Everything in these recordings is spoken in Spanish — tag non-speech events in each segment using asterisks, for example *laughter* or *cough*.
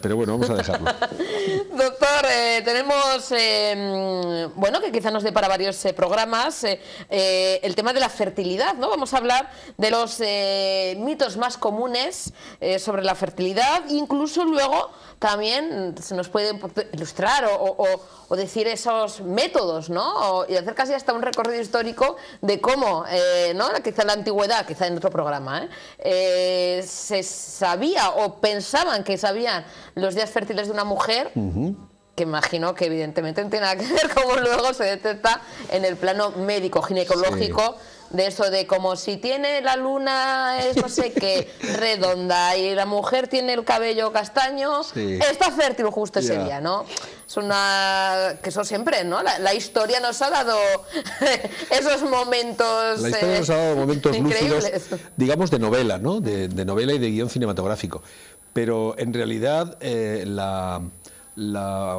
Pero bueno, vamos a dejarlo. *laughs* Doctor, eh, tenemos, eh, mm, bueno, que quizá nos dé para varios eh, programas, el tema de la fertilidad, ¿no? Vamos a hablar de los mitos más comunes sobre la fertilidad, incluso luego también se nos puede ilustrar o, decir esos métodos, ¿no? y hacer casi hasta un recorrido histórico de cómo, ¿no? Quizá en la antigüedad, quizá en otro programa, se sabía o pensaban que sabían los días fértiles de una mujer, que imagino que evidentemente no tiene nada que ver *laughs* como luego se detecta en el plano médico, ginecológico de eso de como si tiene la luna eh, no sé qué *laughs* redonda y la mujer tiene el cabello castaño, está fértil justo ese día, ¿no? Es una que eso siempre, ¿no? La, historia nos ha dado esos momentos. La historia nos ha dado *laughs* eh, momentos lúcidos, digamos de novela, ¿no? De, novela y de guión cinematográfico. Pero en realidad eh, la la,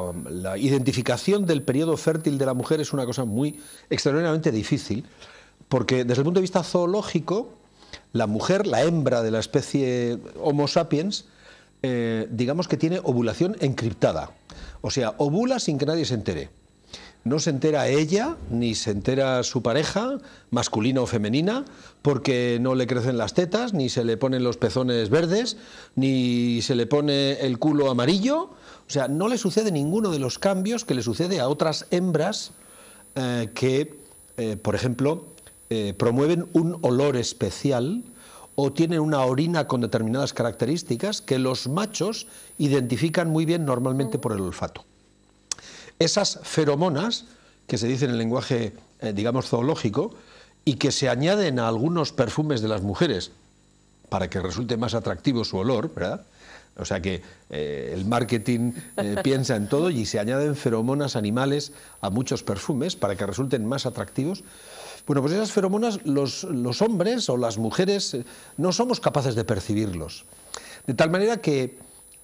identificación del periodo fértil de la mujer es una cosa muy extraordinariamente difícil porque desde el punto de vista zoológico, la mujer, la hembra de la especie Homo sapiens, eh, digamos que tiene ovulación encriptada. O sea, ovula sin que nadie se entere. No se entera ella, ni se entera su pareja, masculina o femenina, porque no le crecen las tetas, ni se le ponen los pezones verdes, ni se le pone el culo amarillo. O sea, no le sucede ninguno de los cambios que le sucede a otras hembras eh, que, eh, por ejemplo, eh, promueven un olor especial o tienen una orina con determinadas características que los machos identifican muy bien normalmente por el olfato. Esas feromonas, que se dicen en el lenguaje, eh, digamos, zoológico, y que se añaden a algunos perfumes de las mujeres para que resulte más atractivo su olor, ¿verdad? O sea que eh, el marketing eh, piensa en todo y se añaden feromonas animales a muchos perfumes para que resulten más atractivos. Bueno, pues esas feromonas los, hombres o las mujeres eh, no somos capaces de percibirlos. De tal manera que,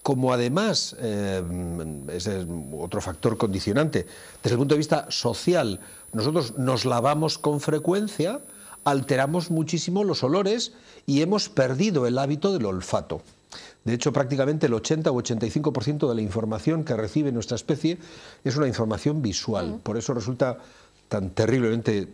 como además, ese es otro factor condicionante, desde el punto de vista social, nosotros nos lavamos con frecuencia, alteramos muchísimo los olores y hemos perdido el hábito del olfato. De hecho, prácticamente el 80 o 85% de la información que recibe nuestra especie es una información visual. Por eso resulta tan terriblemente,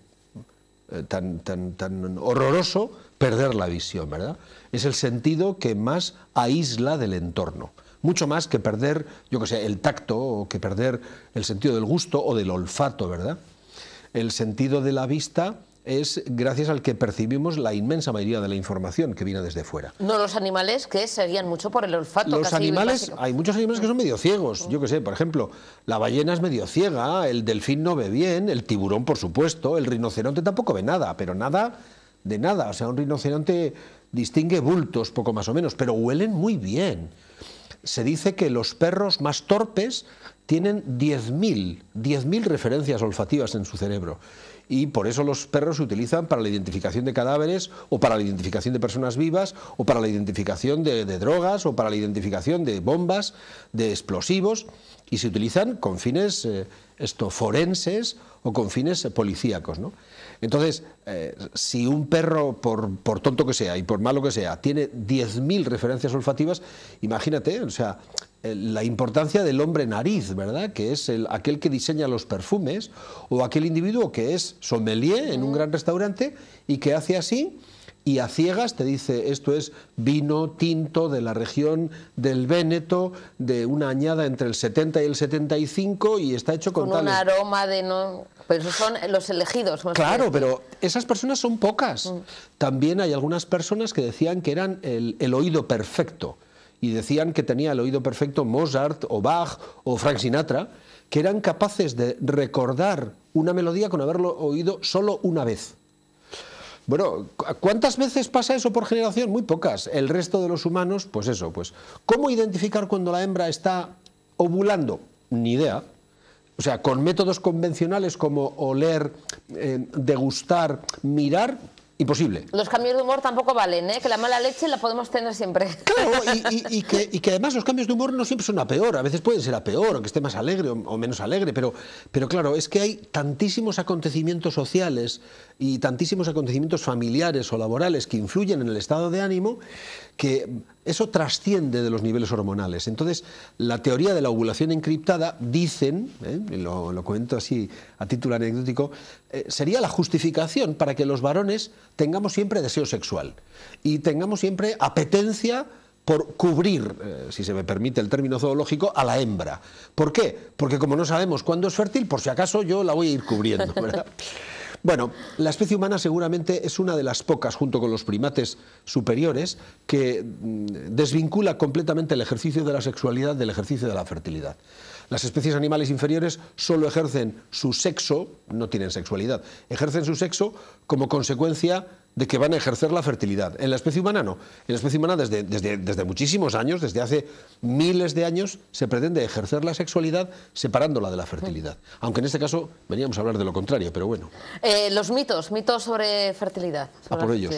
eh, tan, tan, tan horroroso perder la visión, ¿verdad? Es el sentido que más aísla del entorno. Mucho más que perder, yo que sé, el tacto o que perder el sentido del gusto o del olfato, ¿verdad? El sentido de la vista es gracias al que percibimos la inmensa mayoría de la información que viene desde fuera. No los animales que serían mucho por el olfato. Los animales, hay muchos animales que son medio ciegos. Yo que sé, por ejemplo, la ballena es medio ciega, el delfín no ve bien, el tiburón, por supuesto, el rinoceronte tampoco ve nada, pero nada de nada. O sea, un rinoceronte distingue bultos, poco más o menos, pero huelen muy bien. Se dice que los perros más torpes tienen 10.000 10 referencias olfativas en su cerebro y por eso los perros se utilizan para la identificación de cadáveres o para la identificación de personas vivas o para la identificación de, drogas o para la identificación de bombas, de explosivos y se utilizan con fines eh, esto, forenses o con fines policíacos. Entonces, eh, si un perro, por, por, tonto que sea y por malo que sea, tiene 10.000 referencias olfativas, imagínate, o sea, eh, la importancia del hombre nariz, ¿verdad? Que es el, aquel que diseña los perfumes o aquel individuo que es sommelier en un gran restaurante y que hace así y a ciegas te dice esto es vino tinto de la región del Véneto, de una añada entre el 70 y el 75 y está hecho con, un aroma de no... Pero son los elegidos. claro, pero esas personas son pocas. Mm. También hay algunas personas que decían que eran el oído perfecto y decían que tenía el oído perfecto Mozart o Bach o Frank Sinatra, que eran capaces de recordar una melodía con haberlo oído solo una vez. Bueno, ¿cuántas veces pasa eso por generación? Muy pocas. El resto de los humanos, pues eso, pues. ¿Cómo identificar cuando la hembra está ovulando? Ni idea. O sea, con métodos convencionales como oler, eh, degustar, mirar, Imposible. Los cambios de humor tampoco valen, ¿eh? que la mala leche la podemos tener siempre. Claro, y, *laughs* que, además los cambios de humor no siempre son a peor, a veces pueden ser a peor, aunque esté más alegre o, menos alegre, pero, pero claro, es que hay tantísimos acontecimientos sociales y tantísimos acontecimientos familiares o laborales que influyen en el estado de ánimo, que eso trasciende de los niveles hormonales. Entonces, la teoría de la ovulación encriptada, dicen, ¿eh? lo, cuento así a título anecdótico, eh, sería la justificación para que los varones tengamos siempre deseo sexual y tengamos siempre apetencia por cubrir, eh, si se me permite el término zoológico, a la hembra. ¿Por qué? Porque como no sabemos cuándo es fértil, por si acaso yo la voy a ir cubriendo, *laughs* ¿verdad? Bueno, la especie humana seguramente es una de las pocas, junto con los primates superiores, que mm, desvincula completamente el ejercicio de la sexualidad del ejercicio de la fertilidad. Las especies animales inferiores solo ejercen su sexo, no tienen sexualidad, ejercen su sexo como consecuencia de que van a ejercer la fertilidad. En la especie humana no. En la especie humana desde, desde, muchísimos años, desde hace miles de años, se pretende ejercer la sexualidad separándola de la fertilidad. Aunque en este caso veníamos a hablar de lo contrario, pero bueno. Eh, los mitos, mitos sobre fertilidad. Sobre ah, por ellos.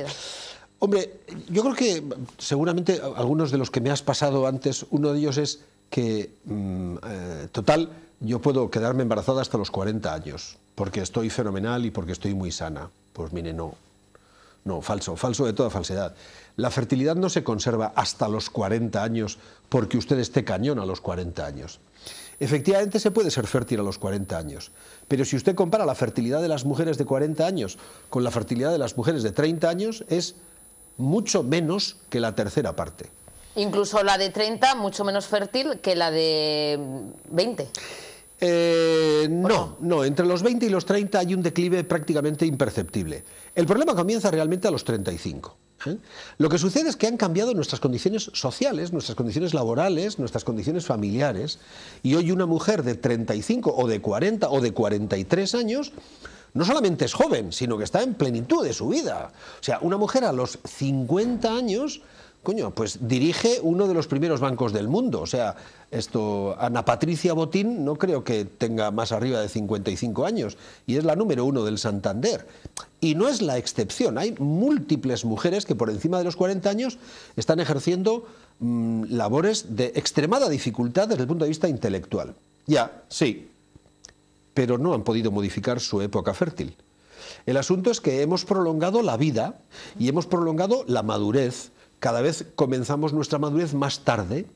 Hombre, yo creo que seguramente algunos de los que me has pasado antes, uno de ellos es que, mm, eh, total, yo puedo quedarme embarazada hasta los 40 años, porque estoy fenomenal y porque estoy muy sana. Pues mire, no, no, falso, falso de toda falsedad. La fertilidad no se conserva hasta los 40 años porque usted esté cañón a los 40 años. Efectivamente se puede ser fértil a los 40 años, pero si usted compara la fertilidad de las mujeres de 40 años con la fertilidad de las mujeres de 30 años, es mucho menos que la tercera parte. Incluso la de 30, mucho menos fértil que la de 20. Eh, no, no, entre los 20 y los 30 hay un declive prácticamente imperceptible. El problema comienza realmente a los 35. ¿eh? Lo que sucede es que han cambiado nuestras condiciones sociales, nuestras condiciones laborales, nuestras condiciones familiares, y hoy una mujer de 35 o de 40 o de 43 años no solamente es joven, sino que está en plenitud de su vida. O sea, una mujer a los 50 años pues dirige uno de los primeros bancos del mundo. O sea, esto, Ana Patricia Botín no creo que tenga más arriba de 55 años y es la número uno del Santander. Y no es la excepción, hay múltiples mujeres que por encima de los 40 años están ejerciendo mm, labores de extremada dificultad desde el punto de vista intelectual. Ya, sí, pero no han podido modificar su época fértil. El asunto es que hemos prolongado la vida y hemos prolongado la madurez cada vez comenzamos nuestra madurez más tarde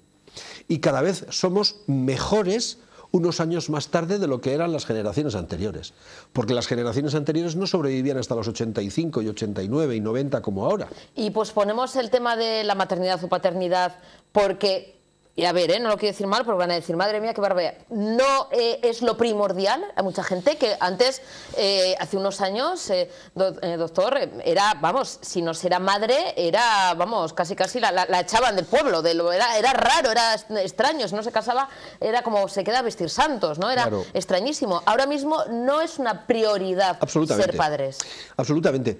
y cada vez somos mejores unos años más tarde de lo que eran las generaciones anteriores. Porque las generaciones anteriores no sobrevivían hasta los 85 y 89 y 90 como ahora. Y pues ponemos el tema de la maternidad o paternidad porque y a ver, ¿eh? no lo quiero decir mal, pero van a decir, madre mía, qué barbaridad. No eh, es lo primordial. Hay mucha gente que antes, eh, hace unos años, eh, doctor, era, vamos, si no era madre, era, vamos, casi casi la, echaban del pueblo. De lo, era, era, raro, era extraño. Si no se casaba, era como se queda a vestir santos, ¿no? Era extrañísimo. Ahora mismo no es una prioridad ser padres. Absolutamente.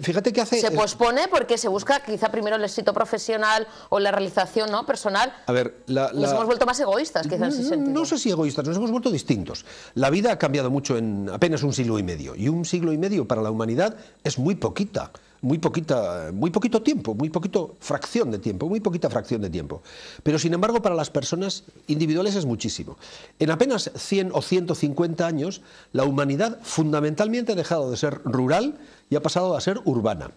fíjate qué hace. Se pospone porque se busca quizá primero el éxito profesional o la realización ¿no? personal. A ver, la, Nos hemos vuelto más egoístas, quizás, mm, no, sé si egoístas, nos hemos vuelto distintos. La vida ha cambiado mucho en apenas un siglo y medio, y un siglo y medio para la humanidad es muy poquita muy, poquita, muy poquito tiempo, muy poquito fracción de tiempo, muy poquita fracción de tiempo. Pero sin embargo, para las personas individuales es muchísimo. En apenas 100 o 150 años, la humanidad fundamentalmente ha dejado de ser rural y ha pasado a ser urbana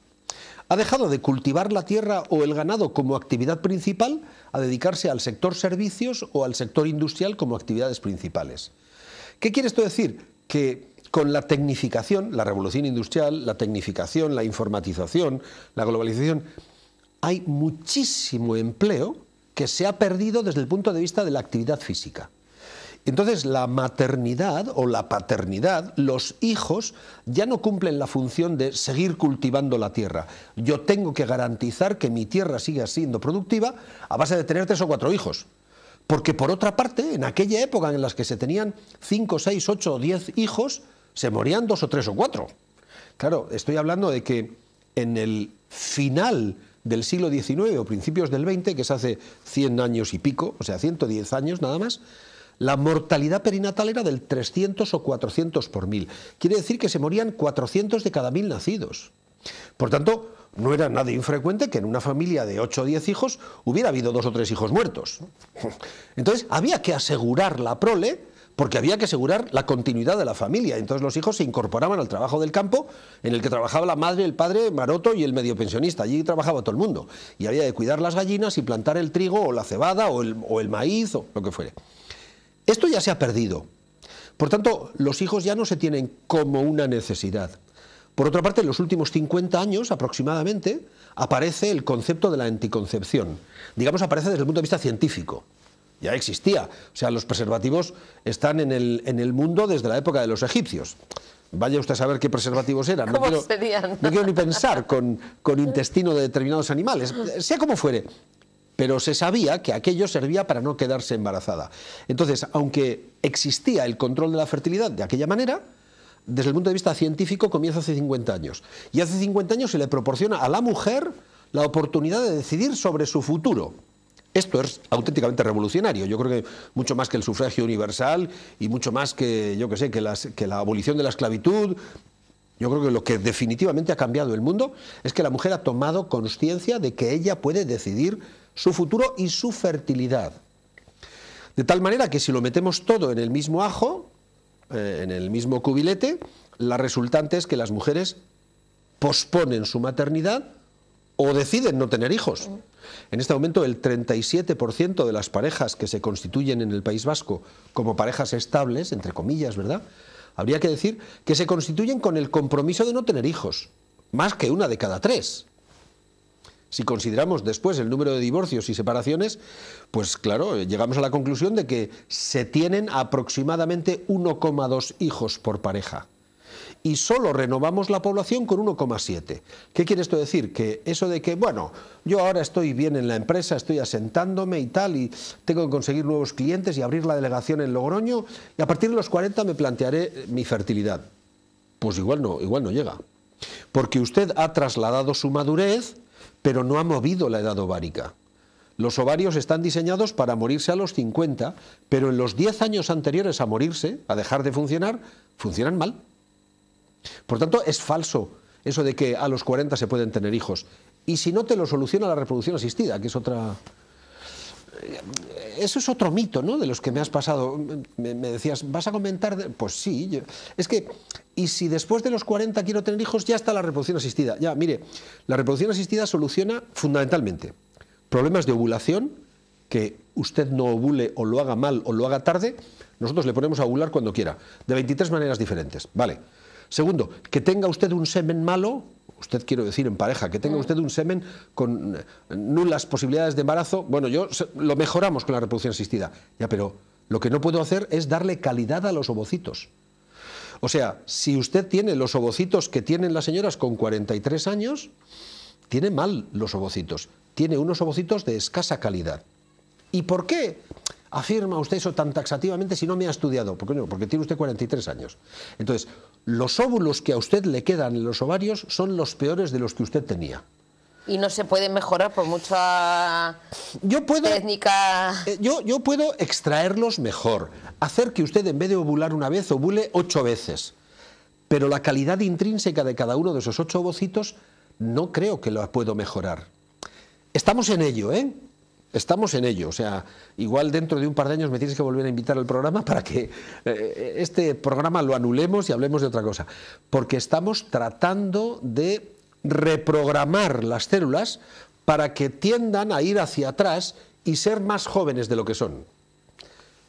ha dejado de cultivar la tierra o el ganado como actividad principal a dedicarse al sector servicios o al sector industrial como actividades principales. ¿Qué quiere esto decir? Que con la tecnificación, la revolución industrial, la tecnificación, la informatización, la globalización, hay muchísimo empleo que se ha perdido desde el punto de vista de la actividad física. Entonces la maternidad o la paternidad, los hijos ya no cumplen la función de seguir cultivando la tierra. Yo tengo que garantizar que mi tierra siga siendo productiva a base de tener tres o cuatro hijos. Porque por otra parte, en aquella época en las que se tenían cinco, seis, ocho o diez hijos, se morían dos o tres o cuatro. Claro, estoy hablando de que en el final del siglo XIX o principios del XX, que es hace cien años y pico, o sea, 110 años nada más, la mortalidad perinatal era del 300 o 400 por mil. Quiere decir que se morían 400 de cada mil nacidos. Por tanto, no era nada infrecuente que en una familia de 8 o 10 hijos hubiera habido dos o tres hijos muertos. Entonces, había que asegurar la prole porque había que asegurar la continuidad de la familia. Entonces los hijos se incorporaban al trabajo del campo, en el que trabajaba la madre, el padre, Maroto y el medio pensionista. Allí trabajaba todo el mundo. Y había que cuidar las gallinas y plantar el trigo o la cebada o el, o el maíz o lo que fuere. Esto ya se ha perdido. Por tanto, los hijos ya no se tienen como una necesidad. Por otra parte, en los últimos 50 años aproximadamente aparece el concepto de la anticoncepción. Digamos, aparece desde el punto de vista científico. Ya existía. O sea, los preservativos están en el, en el mundo desde la época de los egipcios. Vaya usted a saber qué preservativos eran. No quiero, ni pensar con, con intestino de determinados animales. Sea como fuere, pero se sabía que aquello servía para no quedarse embarazada. Entonces, aunque existía el control de la fertilidad de aquella manera, desde el punto de vista científico comienza hace 50 años. Y hace 50 años se le proporciona a la mujer la oportunidad de decidir sobre su futuro. Esto es auténticamente revolucionario. Yo creo que mucho más que el sufragio universal y mucho más que, yo sé, que la abolición de la esclavitud, yo creo que lo que definitivamente ha cambiado el mundo es que la mujer ha tomado conciencia de que ella puede decidir su futuro y su fertilidad. De tal manera que si lo metemos todo en el mismo ajo, eh, en el mismo cubilete, la resultante es que las mujeres posponen su maternidad o deciden no tener hijos. En este momento el 37% de las parejas que se constituyen en el País Vasco como parejas estables, entre comillas, ¿verdad? Habría que decir que se constituyen con el compromiso de no tener hijos, más que una de cada tres. Si consideramos después el número de divorcios y separaciones, pues claro, eh, llegamos a la conclusión de que se tienen aproximadamente 1,2 hijos por pareja. Y solo renovamos la población con 1,7. ¿Qué quiere esto decir? Que eso de que, bueno, yo ahora estoy bien en la empresa, estoy asentándome y tal, y tengo que conseguir nuevos clientes y abrir la delegación en Logroño, y a partir de los 40 me plantearé eh, mi fertilidad. Pues igual no, igual no llega. Porque usted ha trasladado su madurez pero no ha movido la edad ovárica. Los ovarios están diseñados para morirse a los 50, pero en los 10 años anteriores a morirse, a dejar de funcionar, funcionan mal. Por tanto, es falso eso de que a los 40 se pueden tener hijos. Y si no te lo soluciona la reproducción asistida, que es otra, eso es otro mito, ¿no? De los que me has pasado. Me, decías, ¿vas a comentar? Pues sí. Es que, y si después de los 40 quiero tener hijos, ya está la reproducción asistida. Ya, mire, la reproducción asistida soluciona fundamentalmente problemas de ovulación, que usted no ovule o lo haga mal o lo haga tarde. Nosotros le ponemos a ovular cuando quiera, de 23 maneras diferentes. Vale. Segundo, que tenga usted un semen malo, usted quiero decir en pareja, que tenga mm. usted un semen con eh, nulas posibilidades de embarazo, bueno, yo lo mejoramos con la reproducción asistida. Ya, pero lo que no puedo hacer es darle calidad a los ovocitos. O sea, si usted tiene los ovocitos que tienen las señoras con 43 años, tiene mal los ovocitos, tiene unos ovocitos de escasa calidad. ¿Y por qué? afirma usted eso tan taxativamente si no me ha estudiado? Porque, no, porque tiene usted 43 años. Entonces, los óvulos que a usted le quedan en los ovarios son los peores de los que usted tenía y no se puede mejorar por mucha yo puedo, técnica. Eh, yo, yo puedo extraerlos mejor, hacer que usted en vez de ovular una vez, ovule ocho veces. Pero la calidad intrínseca de cada uno de esos ocho ovocitos no creo que lo puedo mejorar. Estamos en ello, ¿eh? estamos en ello. O sea, igual dentro de un par de años me tienes que volver a invitar al programa para que eh, eh, este programa lo anulemos y hablemos de otra cosa. Porque estamos tratando de reprogramar las células para que tiendan a ir hacia atrás y ser más jóvenes de lo que son.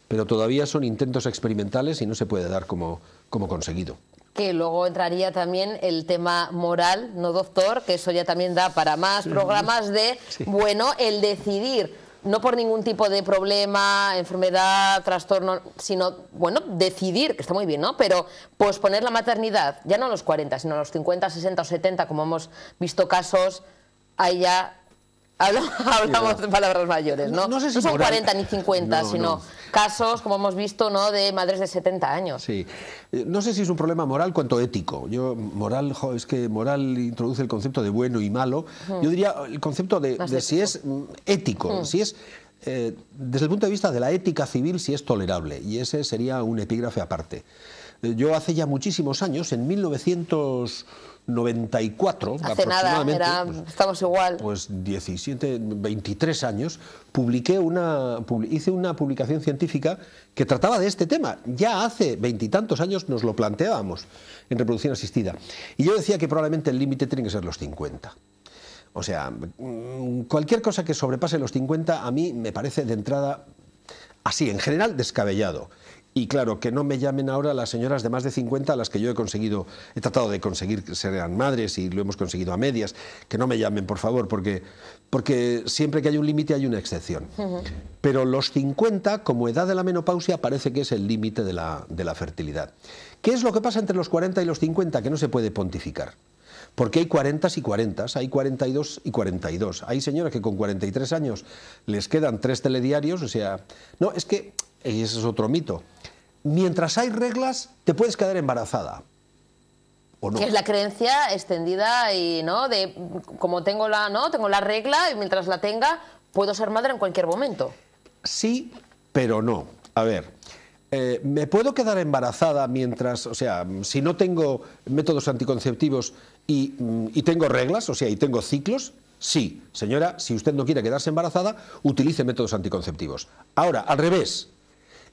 Pero todavía son intentos experimentales y no se puede dar como conseguido que luego entraría también el tema moral, ¿no, doctor? Que eso ya también da para más programas de, bueno, el decidir, no por ningún tipo de problema, enfermedad, trastorno, sino, bueno, decidir, que está muy bien, ¿no? Pero posponer la maternidad, ya no a los 40, sino a los 50, 60 o 70, como hemos visto casos, ahí ya *laughs* Hablamos de palabras mayores, ¿no? No, son 40 ni 50, sino casos, como hemos visto, ¿no? de madres de 70 años. Sí. Eh, no sé si es un problema moral cuanto ético. Yo, moral, es que moral introduce el concepto de bueno y malo. Yo diría el concepto de, si es ético, mm, si es eh, desde el punto de vista de la ética civil, si es tolerable. Y ese sería un epígrafe aparte. Eh, yo hace ya muchísimos años, en 1994, aproximadamente. Pues, estamos igual. Pues 17, 23 años, publiqué una, hice una publicación científica que trataba de este tema. Ya hace veintitantos años nos lo planteábamos en reproducción asistida. Y yo decía que probablemente el límite tiene que ser los 50. O sea, mm, cualquier cosa que sobrepase los 50 a mí me parece de entrada así, en general, descabellado. Y claro, que no me llamen ahora las señoras de más de 50 a las que yo he conseguido, he tratado de conseguir que sean madres y lo hemos conseguido a medias, que no me llamen, por favor, porque, porque siempre que hay un límite hay una excepción. Pero los 50, como edad de la menopausia, parece que es el límite de la, de la fertilidad. ¿Qué es lo que pasa entre los 40 y los 50? Que no se puede pontificar. Porque hay 40 y 40, hay 42 y 42. Hay señoras que con 43 años les quedan tres telediarios, o sea, no, es que y ese es otro mito, mientras hay reglas te puedes quedar embarazada. ¿O no? Que es la creencia extendida y no de como tengo la no tengo la regla y mientras la tenga puedo ser madre en cualquier momento. Sí, pero no. A ver, eh, me puedo quedar embarazada mientras, o sea, si no tengo métodos anticonceptivos y, mm, y tengo reglas, o sea, y tengo ciclos, sí, señora, si usted no quiere quedarse embarazada, utilice métodos anticonceptivos. Ahora, al revés,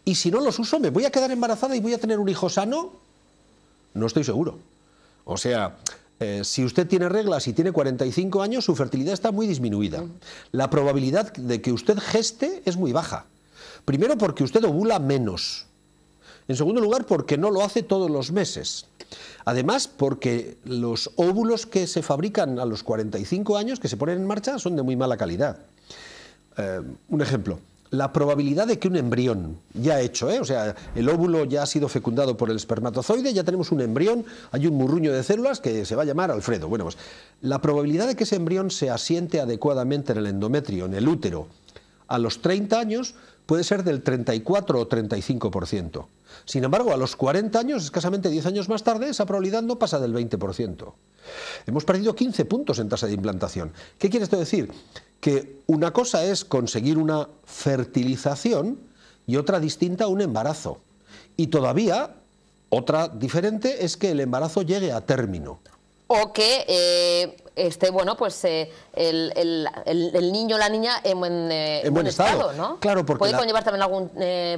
y si no los uso, ¿me voy a quedar embarazada y voy a tener un hijo sano? No estoy seguro. O sea, eh, si usted tiene reglas y tiene 45 años, su fertilidad está muy disminuida. La probabilidad de que usted geste es muy baja. Primero porque usted ovula menos. En segundo lugar, porque no lo hace todos los meses. Además, porque los óvulos que se fabrican a los 45 años, que se ponen en marcha, son de muy mala calidad. Eh, un ejemplo, la probabilidad de que un embrión, ya hecho, ¿eh? o sea, el óvulo ya ha sido fecundado por el espermatozoide, ya tenemos un embrión, hay un murruño de células que se va a llamar Alfredo. Bueno, pues la probabilidad de que ese embrión se asiente adecuadamente en el endometrio, en el útero, a los 30 años puede ser del 34 o 35%. Sin embargo, a los 40 años, escasamente 10 años más tarde, esa probabilidad no pasa del 20%. Hemos perdido 15 puntos en tasa de implantación. ¿Qué quiere esto decir? Que una cosa es conseguir una fertilización y otra distinta un embarazo. Y todavía otra diferente es que el embarazo llegue a término o que eh, esté bueno pues eh, el, niño o la niña en, buen, eh, estado, ¿no? Claro, porque puede conllevar también algún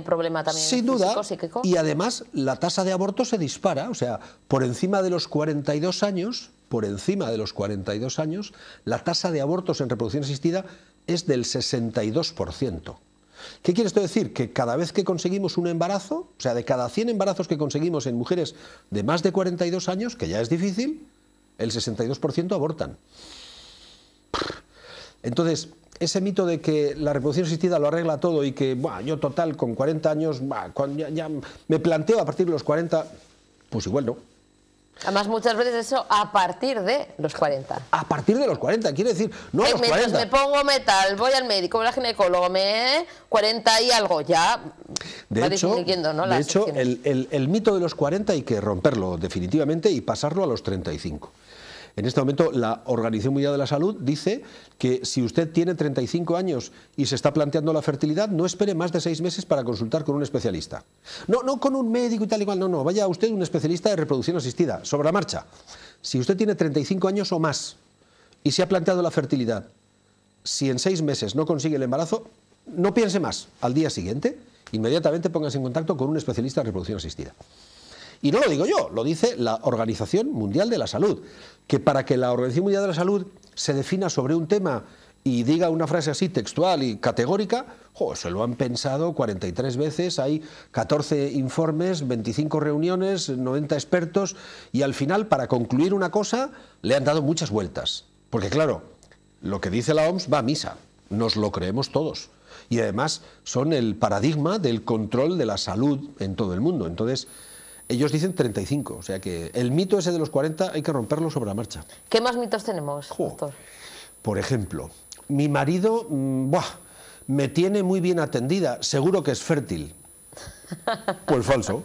problema también. Sin duda. Y además la tasa de abortos se dispara, o sea, por encima de los 42 años, por encima de los 42 años, la tasa de abortos en reproducción asistida es del 62%. ¿Qué quiere esto decir? Que cada vez que conseguimos un embarazo, o sea, de cada 100 embarazos que conseguimos en mujeres de más de 42 años, que ya es difícil, el 62% abortan. Entonces, ese mito de que la reproducción asistida lo arregla todo y que yo total con 40 años me planteo a partir de los 40, pues igual no. Además, muchas veces eso a partir de los 40. A partir de los 40, quiere decir, no a los 40. Me pongo metal, voy al médico, voy al ginecólogo, me 40 y algo, ya de hecho, De hecho, el, el mito de los 40 hay que romperlo definitivamente y pasarlo a los 35. En este momento la Organización Mundial de la Salud dice que si usted tiene 35 años y se está planteando la fertilidad, no espere más de seis meses para consultar con un especialista. No, no con un médico y tal y cual, no, no, vaya usted un especialista de reproducción asistida, sobre la marcha. Si usted tiene 35 años o más y se ha planteado la fertilidad, si en seis meses no consigue el embarazo, no piense más. Al día siguiente, inmediatamente póngase en contacto con un especialista de reproducción asistida. Y no lo digo yo, lo dice la Organización Mundial de la Salud, que para que la Organización Mundial de la Salud se defina sobre un tema y diga una frase así textual y categórica, se lo han pensado 43 veces, hay 14 informes, 25 reuniones, 90 expertos y al final para concluir una cosa le han dado muchas vueltas. Porque claro, lo que dice la OMS va a misa, nos lo creemos todos. Y además son el paradigma del control de la salud en todo el mundo. Entonces, ellos dicen 35, o sea que el mito ese de los 40 hay que romperlo sobre la marcha. ¿Qué más mitos tenemos, Por ejemplo, mi marido mm, me tiene muy bien atendida, seguro que es fértil. *laughs* Pues falso.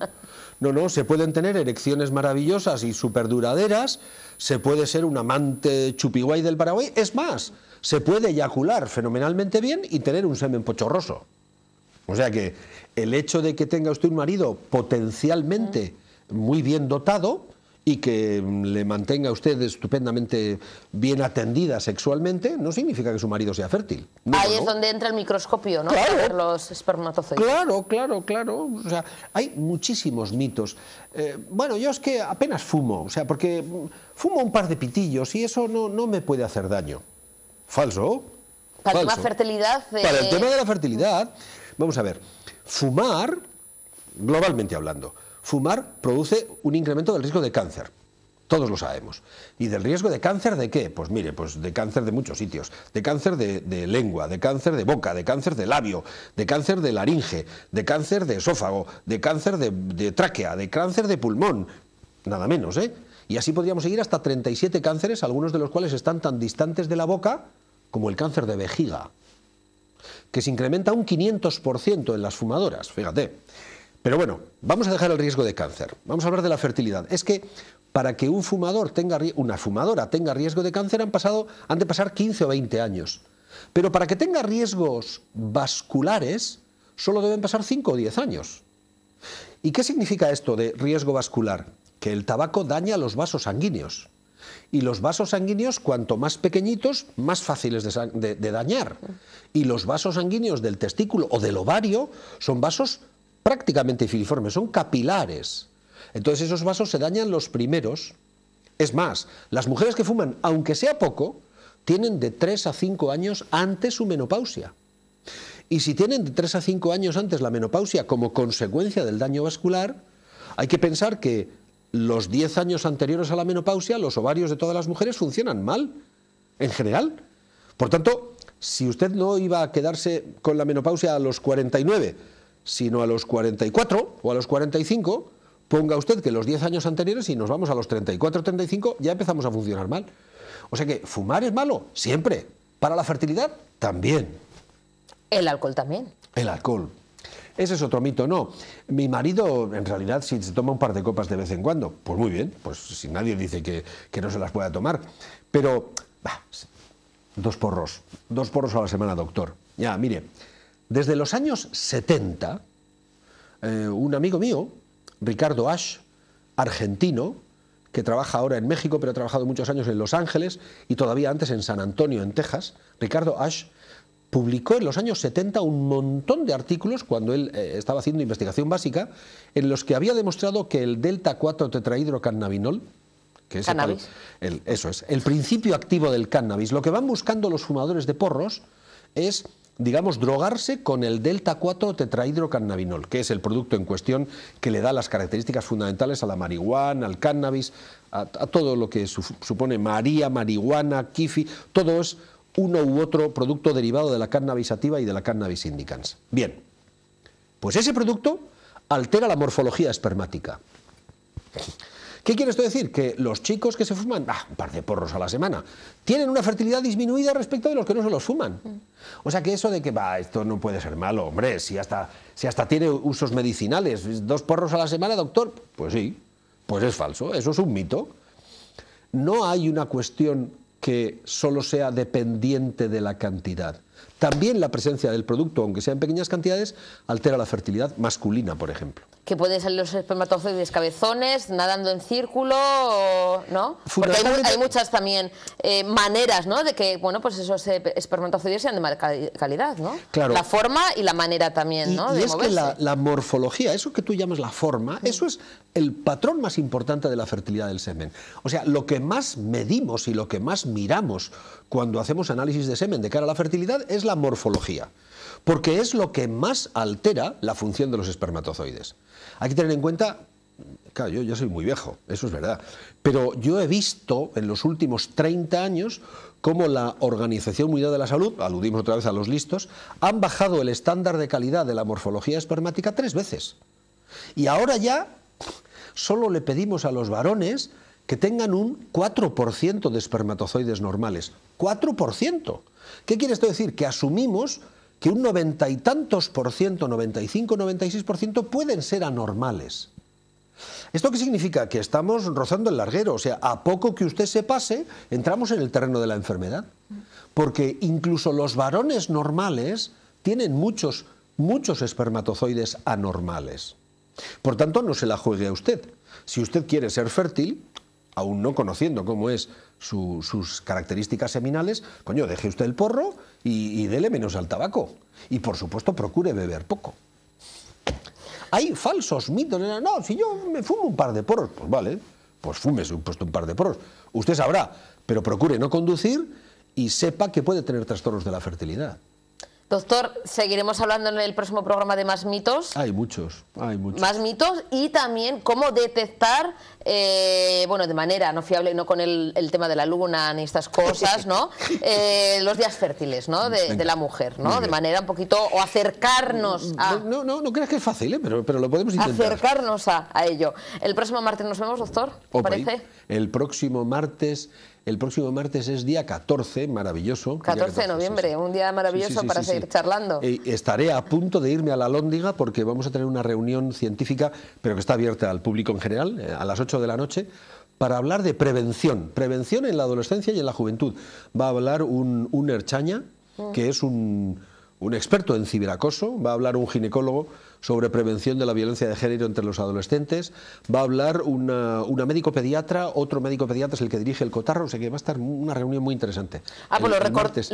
No, no, se pueden tener erecciones maravillosas y duraderas, se puede ser un amante chupiguay del Paraguay, es más, se puede eyacular fenomenalmente bien y tener un semen pochorroso. O sea que el hecho de que tenga usted un marido potencialmente muy bien dotado y que le mantenga usted estupendamente bien atendida sexualmente, no significa que su marido sea fértil. Ahí es donde entra el microscopio, ¿no? Claro. ver los espermatozoides. Claro, claro, claro. O sea, hay muchísimos mitos. Eh, bueno, yo es que apenas fumo, o sea, porque fumo un par de pitillos y eso no, no me puede hacer daño. Falso. Para, la fertilidad, Para el eh, tema de la fertilidad. Vamos a ver, fumar, globalmente hablando, fumar produce un incremento del riesgo de cáncer. Todos lo sabemos. ¿Y del riesgo de cáncer de qué? Pues mire, pues de cáncer de muchos sitios. De cáncer de, lengua, de cáncer de boca, de cáncer de labio, de cáncer de laringe, de cáncer de esófago, de cáncer de, de tráquea, de cáncer de pulmón. Nada menos, ¿eh? Y así podríamos seguir hasta 37 cánceres, algunos de los cuales están tan distantes de la boca como el cáncer de vejiga que se incrementa un 500% en las fumadoras, fíjate. Pero bueno, vamos a dejar el riesgo de cáncer, vamos a hablar de la fertilidad. Es que para que un fumador tenga, una fumadora tenga riesgo de cáncer han, pasado, han de pasar 15 o 20 años. Pero para que tenga riesgos vasculares solo deben pasar 5 o 10 años. ¿Y qué significa esto de riesgo vascular? Que el tabaco daña los vasos sanguíneos y los vasos sanguíneos, cuanto más pequeñitos, más fáciles de, dañar. Y los vasos sanguíneos del testículo o del ovario son vasos prácticamente filiformes, son capilares. Entonces esos vasos se dañan los primeros. Es más, las mujeres que fuman, aunque sea poco, tienen de 3 a 5 años antes su menopausia. Y si tienen de 3 a 5 años antes la menopausia como consecuencia del daño vascular, hay que pensar que los 10 años anteriores a la menopausia, los ovarios de todas las mujeres funcionan mal, en general. Por tanto, si usted no iba a quedarse con la menopausia a los 49, sino a los 44 o a los 45, ponga usted que los 10 años anteriores y nos vamos a los 34 35 ya empezamos a funcionar mal. O sea que fumar es malo, siempre. Para la fertilidad, también. El alcohol también. El alcohol, ese es otro mito, no. Mi marido, en realidad, si se toma un par de copas de vez en cuando, pues muy bien, pues si nadie dice que, no se las pueda tomar. Pero, dos porros, dos porros a la semana, doctor. Ya, mire, desde los años 70, eh, un amigo mío, Ricardo Ash, argentino, que trabaja ahora en México, pero ha trabajado muchos años en Los Ángeles y todavía antes en San Antonio, en Texas. Ricardo Ash publicó en los años 70 un montón de artículos, cuando él eh, estaba haciendo investigación básica, en los que había demostrado que el delta 4 tetrahidrocannabinol, que es El, eso es, el principio activo del cannabis, lo que van buscando los fumadores de porros es digamos, drogarse con el delta 4 tetrahidrocannabinol, que es el producto en cuestión que le da las características fundamentales a la marihuana, al cannabis, a, todo lo que supone María, marihuana, kifi, todo es uno u otro producto derivado de la cannabis sativa y de la cannabis indicans. Bien, pues ese producto altera la morfología espermática. ¿Qué quiere esto decir? Que los chicos que se fuman un par de porros a la semana tienen una fertilidad disminuida respecto de los que no se los fuman. O sea que eso de que va, esto no puede ser malo, hombre, si hasta, si hasta tiene usos medicinales, dos porros a la semana, doctor, pues sí, pues es falso, eso es un mito. No hay una cuestión que solo sea dependiente de la cantidad. También la presencia del producto, aunque sea en pequeñas cantidades, altera la fertilidad masculina, por ejemplo que pueden salir los espermatozoides cabezones, nadando en círculo, ¿no? Porque hay, muchas también eh, maneras, ¿no? De que, bueno, pues esos e-, espermatozoides sean de mala calidad, ¿no? La forma y la manera también, ¿no? Y, es que la, morfología, eso que tú llamas la forma, eso es el patrón más importante de la fertilidad del semen. O sea, lo que más medimos y lo que más miramos cuando hacemos análisis de semen de cara a la fertilidad es la morfología porque es lo que más altera la función de los espermatozoides. Hay que tener en cuenta, claro, yo, ya soy muy viejo, eso es verdad, pero yo he visto en los últimos 30 años cómo la Organización Mundial de la Salud, aludimos otra vez a los listos, han bajado el estándar de calidad de la morfología espermática tres veces. Y ahora ya solo le pedimos a los varones que tengan un 4% de espermatozoides normales. 4%. ¿Qué quiere esto decir? Que asumimos que un noventa y tantos por ciento, 95, 96 por ciento, pueden ser anormales. ¿Esto qué significa? Que estamos rozando el larguero. O sea, a poco que usted se pase, entramos en el terreno de la enfermedad. Porque incluso los varones normales tienen muchos, muchos espermatozoides anormales. Por tanto, no se la juegue a usted. Si usted quiere ser fértil, aún no conociendo cómo es sus características seminales, coño, deje usted el porro y, dele menos al tabaco. Y por supuesto, procure beber poco. Hay falsos mitos. No, si yo me fumo un par de porros, pues vale, pues fume, un, un par de porros. Usted sabrá, pero procure no conducir y sepa que puede tener trastornos de la fertilidad. Doctor, seguiremos hablando en el próximo programa de más mitos. Hay muchos, hay muchos. Más mitos y también cómo detectar, eh, bueno, de manera no fiable, no con el, tema de la luna ni estas cosas, ¿no? *laughs* Eh, los días fértiles, ¿no? De, la mujer, ¿no? De manera un poquito, o acercarnos mm, a... No, no, no, creas que es fácil, ¿eh? pero, lo podemos intentar. Acercarnos a, ello. El próximo martes nos vemos, doctor, ¿te parece? El próximo martes el próximo martes es día 14, maravilloso. 14, de noviembre, un día maravilloso para seguir charlando. Eh, estaré a punto de irme a la Lóndiga porque vamos a tener una reunión científica, pero que está abierta al público en general, eh, a las 8 de la noche para hablar de prevención, prevención en la adolescencia y en la juventud. Va a hablar un, un Erchaña, mm. que es un, un experto en ciberacoso, va a hablar un ginecólogo sobre prevención de la violencia de género entre los adolescentes, va a hablar una, médico pediatra, otro médico pediatra es el que dirige el Cotarro, o sea que va a estar una reunión muy interesante. Ah, pues recortes.